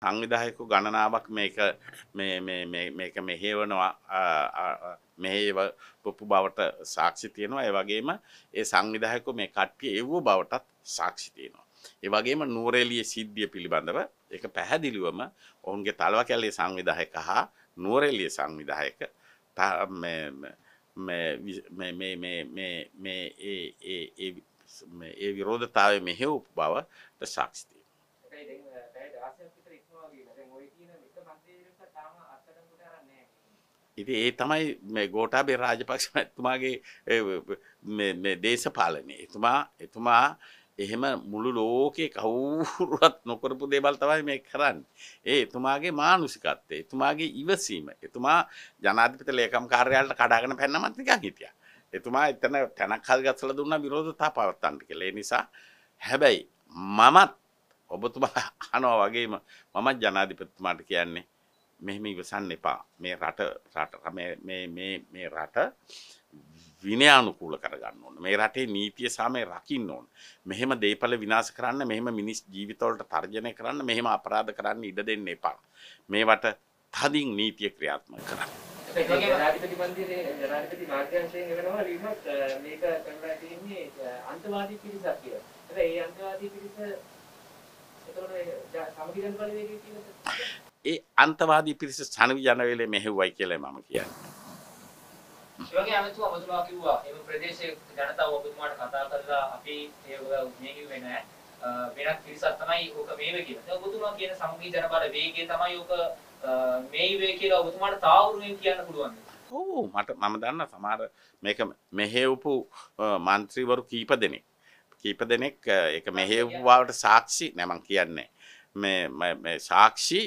සංවිධායකු ගණනාවක් මේක මේක මෙහේවනවා මෙහේව පොපු බවට සාක්ෂි තියෙනවා ඒ වගේම ඒ සංවිධායකු මේ කට්ටිය එව්ව බවටත් සාක්ෂි තියෙනවා. ඒ වගේම නූරෙලිය සිද්ධිය පිළිබඳව ඒක පැහැදිලිවම ඔවුන්ගේ තලව කැලේ සංවිධායක හා නූරෙලිය සංවිධායක මේ ඒ විරෝධතාවය මෙහෙව් බවට සාක්ෂි ඉති ඒ තමයි මේ ගෝටාබේ රාජපක්ෂ ඇතුමාගේ දේශපාලනය එතුමා එතුමා එහෙම මුළු ලෝකේ කවුරුවත් නොකරපු දේවල් තමයි මේ කරන්න. ඒ එතුමාගේ මානුසිකත්තේ එතුමාගේ ඉවසීම එතුමා ජනාධිපත ලේකම් කාර්යාලට කඩාගෙන පැන්නමත් නිකන් හිටිය. එතුමා එතන තැනක් හල් ගස්සල දුන්න විරෝධතා පවත්තන්ට කෙලේ නිසා හැබැයි මමත් ඔබතුමා අනවා වගේම මමත් ජනාධිපතිතුමාට කියන්නේ මෙහෙම ඉවසන්න එපා මේ රට රට මේ රට විනයානුකූල කරගන්න ඕන මේ රටේ නීතිය සාමය රකින්න ඕන මෙහෙම දේපල විනාශ කරන්න මෙහෙම මිනිස් ජීවිතවලට තර්ජනය කරන්න මෙහෙම අපරාධ කරන්න ඉඩ දෙන්න එපා මේවට තදින් නීතිය ක්‍රියාත්මක කරන්න අන්තවාදී පිරිසක් කියලා. ඒ අන්තවාදී පිරිස එතකොට සමගිරන් බලවේගය කියන්නේ ඒ අන්තවාදී පිරිස සනවි යන වෙලේ මෙහෙව්වයි කියලා මම කියන්නේ. ඒ වගේ අමතුම අමතුමා කිව්වා එම ප්‍රදේශයේ ජනතාව ඔබතුමාට කතා කරලා අපි ඒක මේ කිව්වේ නෑ. වෙනත් පිරිසක් තමයි ඕක මේව කියලා. දැන් ඔබතුමා කියන සමගී ජනබල වේගය තමයි ඕක මේ වේ කියලා ඔබතුමාට තාවුරුවෙන් කියන්න පුළුවන්. ඔව් මට මම දන්න සමහර මේක මෙහෙවපු മന്ത്രിවරු කීප දෙනෙක් කීප දෙනෙක් ඒක මෙහෙව්වාට සාක්ෂි නෑ මං කියන්නේ. මේ සාක්ෂි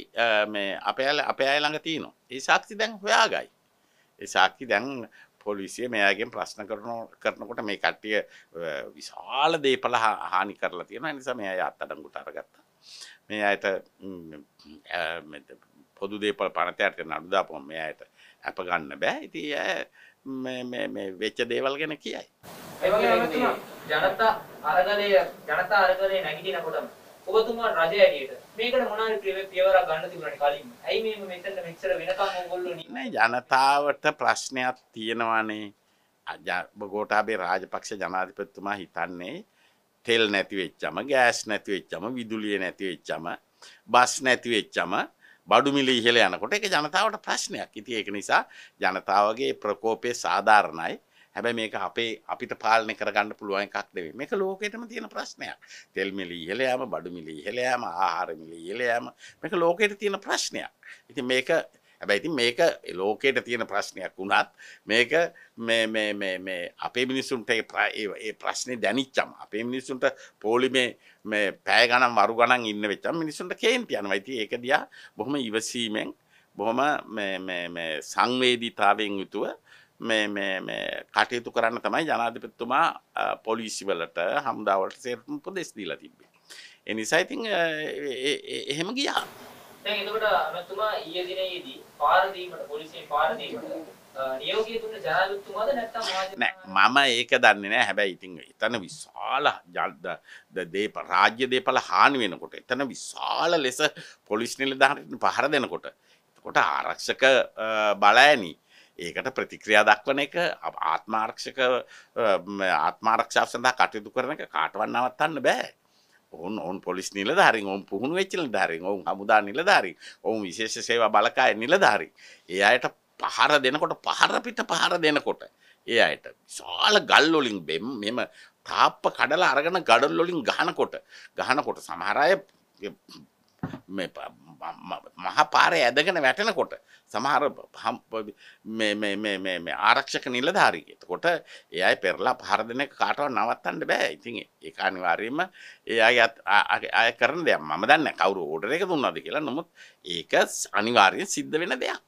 අපල අප අයළඟ තියනවා ඒ සාක්ෂි දැන් හොයාගයි ඒ සාක්ෂි දැන් පොලිසිය මෙයාගෙන් ප්‍රශ්න කරන කරනකොට මේ කට්ටිය විශාල දේපල හානි කරලා තියෙන නිසා මෙයා අත්තඩංගුට අරගත්තා මේ අයට පොදු දේපල පනතයට නඩුදාපුම මේ අයට ඇප ගන්න බෑ ඉති වෙච්ච දේවල් ගැන කියයි. ජනතා අරගලය ජනතා අරගලය නැගිටිනකොටම ඔබතුමා රජ ඇරියට මේකට මොනවාරි පියවරක් ගන්න තිබුණානේ කලින්. ඇයි මේ මෙතන මෙච්චර වෙනකම් ඕගොල්ලෝ නෑ ජනතාවට ප්‍රශ්නයක් තියෙනවානේ. ගෝටාබේ රාජපක්ෂ ජනාධිපතිතුමා හිතන්නේ තෙල් නැති වෙච්චම ගෑස් නැති වෙච්චම විදුලිය නැති වෙච්චම බස් නැති වෙච්චම බඩු මිල ඉහළ යනකොට ඒක ජනතාවට ප්‍රශ්නයක්. ඉතින් ඒක නිසා ජනතාවගේ ප්‍රකෝපය සාධාරණයි. හැබැ මේක අපේ අපිට පාලනය කරගන්න පුළුවන් එකක් දෙවේ මේක ලෝකෙටම තියෙන ප්‍රශ්නයක් තෙල්මිලි ඉහලයාම බඩුමිලි ඉහලයාම ආහාරමිලි ඉහලයාම මේක ලෝකෙට තියෙන ප්‍රශ්නයක් ඉති මේක හැබැයිති මේක ලෝකයට තියෙන ප්‍රශ්නයක් වුණත් මේක අපේ මිනිස්සුන්ට ඒ ප්‍රශ්නය දැනිච්චම් අපේ මිනිස්සුන්ට පෝලිමේ පෑ ගනම් වරු ගණන් ඉන්න වෙච්චම් මිනිසුන්ට කේන්ති යනවයිති ඒක දියා බොහොම ඉවසීමෙන් බොහොම සංවේදීතාවෙන් යුතුව කටයුතු කරන්න තමයි ජනාධිපත්තුමා පොලිසිවලට හමුදාවට සේරම පොදෙස් දීලා තිබ්බේ. එනිසා ඉතින් එහෙම ගියා. දැන් එතකොට අමතුමා ඊයේ දිනේදී පාර දීමට පොලිසියෙන් පාර දීමට මම ඒක දන්නේ නෑ හැබැයි ඉතින් එතන විශාල ජල්ද දේප රාජ්‍ය දේපල හානි වෙනකොට එතන විශාල ලෙස පොලිස් නිලධාරීන් පහර දෙනකොට එතකොට ආරක්ෂක බලෑනි ඒකට ප්‍රතික්‍රියා දක්වන එක ආත්මාරක්ෂක ආත්මාරක්ෂාව සඳහා කටයුතු කරන එක කාටවත් නවත්තන්න බෑ. ඔවුන් ඔවුන් පොලිස් නිලධාරීන් ඔවුන් පුහුණු වෙච්ච නිලධාරීන් ඔවුන් හමුදා නිලධාරීන් ඔවුන් විශේෂ සේවා බලකාය නිලධාරීන් ඒ අයට පහර දෙනකොට පහර පිට පහර දෙනකොට ඒ අයට විශාල ගල් වලින් මෙම තාප්ප කඩලා අරගෙන ගඩොල් වලින් ගහනකොට ගහනකොට සමහර අය මහපාරය ඇදගෙන වැටෙනකොට සමහර ආරක්ෂක නිලධාරීගත කොට එයයි පෙරලා පහරදන කාටව නවත්තන්න බෑ ඉතින් ඒ අනිවාර්යම ඒ අයත් අය කරන දෙයක් මම දන්න කවරු ඕඩර එක දුන්නද කියලා නොමුත් ඒක අනිවාර්යෙන් සිද්ධ වෙන දෙයක්